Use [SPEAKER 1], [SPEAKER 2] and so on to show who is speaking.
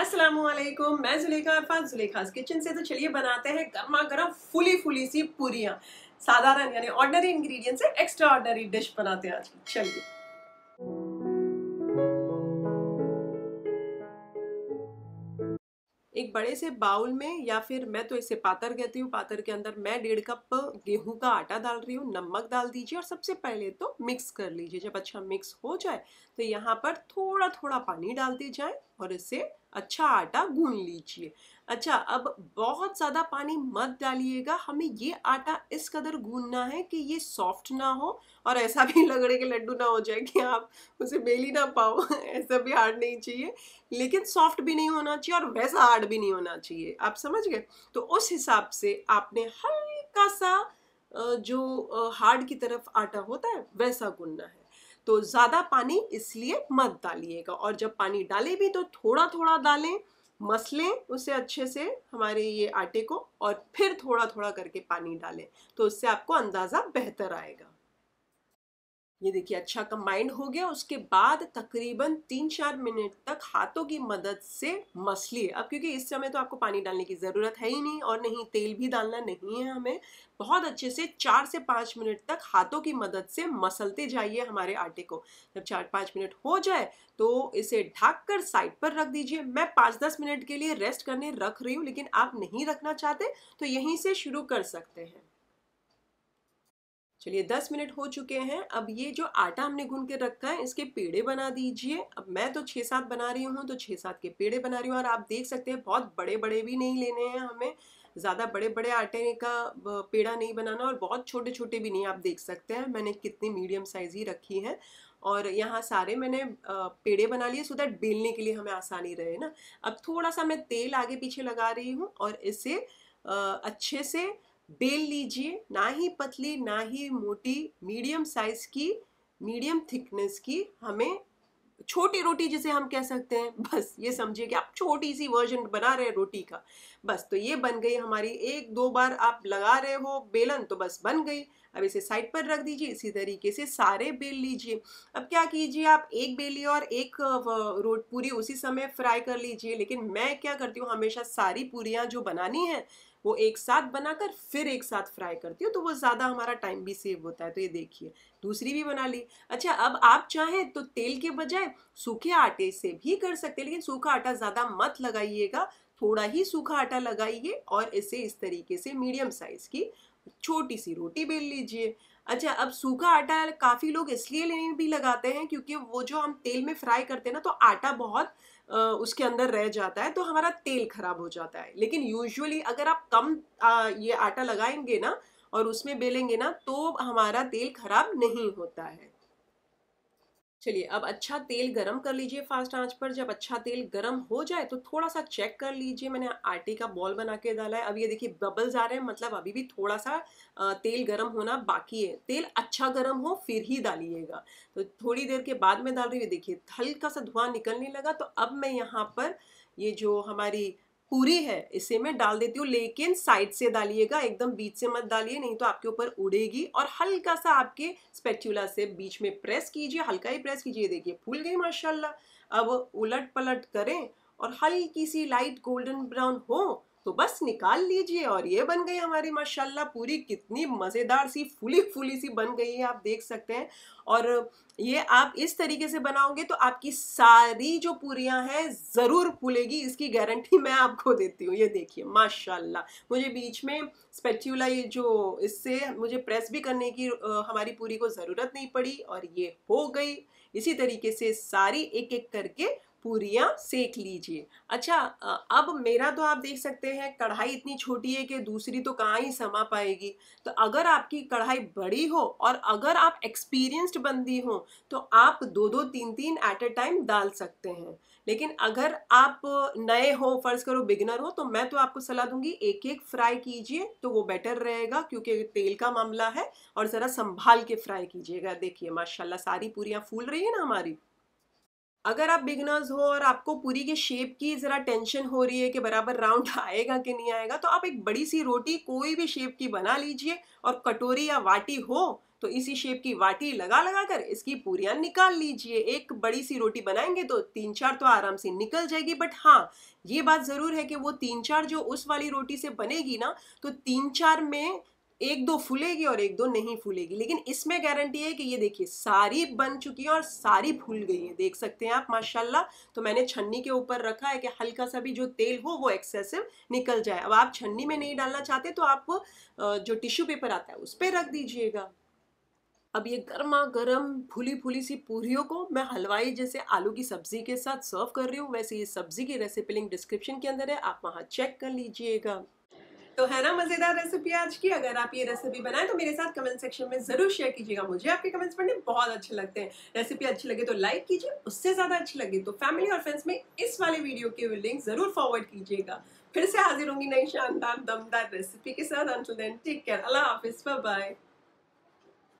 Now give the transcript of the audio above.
[SPEAKER 1] असलम मैं जुलेखा अरफान जुलेखास किचन से तो चलिए बनाते हैं गर्मा गर्म फुली फुली सी पूरियाँ साधारण यानी ऑर्डनरी इंग्रेडिएंट से एक्स्ट्रा ऑर्डनरी डिश बनाते हैं आज चलिए एक बड़े से बाउल में या फिर मैं तो इसे पातर कहती हूँ पातर के अंदर मैं डेढ़ कप गेहूं का आटा डाल रही हूँ नमक डाल दीजिए और सबसे पहले तो मिक्स कर लीजिए जब अच्छा मिक्स हो जाए तो यहाँ पर थोड़ा थोड़ा पानी डालते जाए और इसे अच्छा आटा गूंद लीजिए अच्छा अब बहुत ज़्यादा पानी मत डालिएगा हमें ये आटा इस कदर गूंदना है कि ये सॉफ्ट ना हो और ऐसा भी लगड़े के लड्डू ना हो जाए कि आप उसे बेल ही ना पाओ ऐसा भी हार्ड नहीं चाहिए लेकिन सॉफ्ट भी नहीं होना चाहिए और वैसा हार्ड भी नहीं होना चाहिए आप समझ गए तो उस हिसाब से आपने हल्का सा जो हार्ड की तरफ आटा होता है वैसा गूंदना है तो ज़्यादा पानी इसलिए मत डालिएगा और जब पानी डालें भी तो थोड़ा थोड़ा डालें मस लें उसे अच्छे से हमारे ये आटे को और फिर थोड़ा थोड़ा करके पानी डालें तो उससे आपको अंदाज़ा बेहतर आएगा ये देखिए अच्छा कंबाइंड हो गया उसके बाद तकरीबन तीन चार मिनट तक हाथों की मदद से मसलिए अब क्योंकि इस समय तो आपको पानी डालने की ज़रूरत है ही नहीं और नहीं तेल भी डालना नहीं है हमें बहुत अच्छे से चार से पाँच मिनट तक हाथों की मदद से मसलते जाइए हमारे आटे को जब चार पाँच मिनट हो जाए तो इसे ढक कर साइड पर रख दीजिए मैं पाँच दस मिनट के लिए रेस्ट करने रख रही हूँ लेकिन आप नहीं रखना चाहते तो यहीं से शुरू कर सकते हैं चलिए दस मिनट हो चुके हैं अब ये जो आटा हमने गून के रखा है इसके पेड़े बना दीजिए अब मैं तो छः सात बना रही हूँ तो छः सात के पेड़े बना रही हूँ और आप देख सकते हैं बहुत बड़े बड़े भी नहीं लेने हैं हमें ज़्यादा बड़े बड़े आटे का पेड़ा नहीं बनाना और बहुत छोटे छोटे भी नहीं आप देख सकते हैं मैंने कितनी मीडियम साइज़ ही रखी है और यहाँ सारे मैंने पेड़े बना लिए सो दैट बेलने के लिए हमें आसानी रहे ना अब थोड़ा सा मैं तेल आगे पीछे लगा रही हूँ और इसे अच्छे से बेल लीजिए ना ही पतली ना ही मोटी मीडियम साइज की मीडियम थिकनेस की हमें छोटी रोटी जिसे हम कह सकते हैं बस ये समझिए कि आप छोटी सी वर्जन बना रहे हैं रोटी का बस तो ये बन गई हमारी एक दो बार आप लगा रहे हो बेलन तो बस बन गई अब इसे साइड पर रख दीजिए इसी तरीके से सारे बेल लीजिए अब क्या कीजिए आप एक बेली और एक रोट पूरी उसी समय फ्राई कर लीजिए लेकिन मैं क्या करती हूँ हमेशा सारी पूरियाँ जो बनानी हैं वो एक साथ बनाकर फिर एक साथ फ्राई करती हूँ तो वो ज़्यादा हमारा टाइम भी सेव होता है तो ये देखिए दूसरी भी बना ली अच्छा अब आप चाहें तो तेल के बजाय सूखे आटे से भी कर सकते हैं लेकिन सूखा आटा ज़्यादा मत लगाइएगा थोड़ा ही सूखा आटा लगाइए और इसे इस तरीके से मीडियम साइज़ की छोटी सी रोटी बेल लीजिए अच्छा अब सूखा आटा काफ़ी लोग इसलिए लेने भी लगाते हैं क्योंकि वो जो हम तेल में फ्राई करते हैं ना तो आटा बहुत उसके अंदर रह जाता है तो हमारा तेल खराब हो जाता है लेकिन यूजुअली अगर आप कम ये आटा लगाएंगे ना और उसमें बेलेंगे ना तो हमारा तेल खराब नहीं होता है चलिए अब अच्छा तेल गरम कर लीजिए फास्ट आंच पर जब अच्छा तेल गरम हो जाए तो थोड़ा सा चेक कर लीजिए मैंने आटे का बॉल बना के डाला है अब ये देखिए बबल्स आ रहे हैं मतलब अभी भी थोड़ा सा तेल गरम होना बाकी है तेल अच्छा गरम हो फिर ही डालिएगा तो थोड़ी देर के बाद में डाल रही हूँ देखिए हल्का सा धुआं निकलने लगा तो अब मैं यहाँ पर ये जो हमारी पूरी है इसे मैं डाल देती हूँ लेकिन साइड से डालिएगा एकदम बीच से मत डालिए नहीं तो आपके ऊपर उड़ेगी और हल्का सा आपके स्पेचुला से बीच में प्रेस कीजिए हल्का ही प्रेस कीजिए देखिए फूल गई माशाल्लाह अब उलट पलट करें और हल्की सी लाइट गोल्डन ब्राउन हो तो बस निकाल लीजिए और ये बन गई हमारी माशाल्लाह पूरी कितनी मज़ेदार सी फूली फूली सी बन गई है आप देख सकते हैं और ये आप इस तरीके से बनाओगे तो आपकी सारी जो पूरियाँ हैं ज़रूर फूलेगी इसकी गारंटी मैं आपको देती हूँ ये देखिए माशाल्लाह मुझे बीच में स्पेचुला ये जो इससे मुझे प्रेस भी करने की हमारी पूरी को ज़रूरत नहीं पड़ी और ये हो गई इसी तरीके से सारी एक एक करके पूरियाँ सेक लीजिए अच्छा अब मेरा तो आप देख सकते हैं कढ़ाई इतनी छोटी है कि दूसरी तो कहाँ ही समा पाएगी तो अगर आपकी कढ़ाई बड़ी हो और अगर आप एक्सपीरियंस्ड बंदी हो तो आप दो दो तीन तीन एट ए टाइम डाल सकते हैं लेकिन अगर आप नए हो फर्ज करो बिगनर हो तो मैं तो आपको सलाह दूंगी एक एक फ्राई कीजिए तो वो बेटर रहेगा क्योंकि तेल का मामला है और ज़रा संभाल के फ्राई कीजिएगा देखिए माशाल्लाह सारी पूरियाँ फूल रही है ना हमारी अगर आप बिगनर्स हो और आपको पूरी के शेप की ज़रा टेंशन हो रही है कि बराबर राउंड आएगा कि नहीं आएगा तो आप एक बड़ी सी रोटी कोई भी शेप की बना लीजिए और कटोरी या वाटी हो तो इसी शेप की वाटी लगा लगा कर इसकी पूरियाँ निकाल लीजिए एक बड़ी सी रोटी बनाएंगे तो तीन चार तो आराम से निकल जाएगी बट हाँ ये बात ज़रूर है कि वो तीन चार जो उस वाली रोटी से बनेगी ना तो तीन चार में एक दो फूलेगी और एक दो नहीं फूलेगी लेकिन इसमें गारंटी है कि ये देखिए सारी बन चुकी है और सारी फूल गई है देख सकते हैं आप माशाल्लाह तो मैंने छन्नी के ऊपर रखा है कि हल्का सा भी जो तेल हो वो एक्सेसिव निकल जाए अब आप छन्नी में नहीं डालना चाहते तो आप जो टिश्यू पेपर आता है उस पर रख दीजिएगा अब ये गर्मा गर्म फूली फूली सी पूरियों को मैं हलवाई जैसे आलू की सब्जी के साथ सर्व कर रही हूँ वैसे ये सब्जी की रेसिपी लिंक डिस्क्रिप्शन के अंदर है आप वहाँ चेक कर लीजिएगा तो है ना मजेदार रेसिपी आज की अगर आप ये रेसिपी बनाए तो मेरे साथ कमेंट सेक्शन में जरूर शेयर कीजिएगा मुझे आपके कमेंट्स पढ़ने बहुत अच्छे लगते हैं रेसिपी अच्छी लगे तो लाइक कीजिए उससे ज्यादा अच्छी लगे तो फैमिली और फ्रेंड्स में इस वाले वीडियो के लिंक जरूर फॉरवर्ड कीजिएगा फिर से हाजिर होंगी नई शानदार दमदार रेसिपी के साथ टेक केयर अल्लाह हाफिज बाय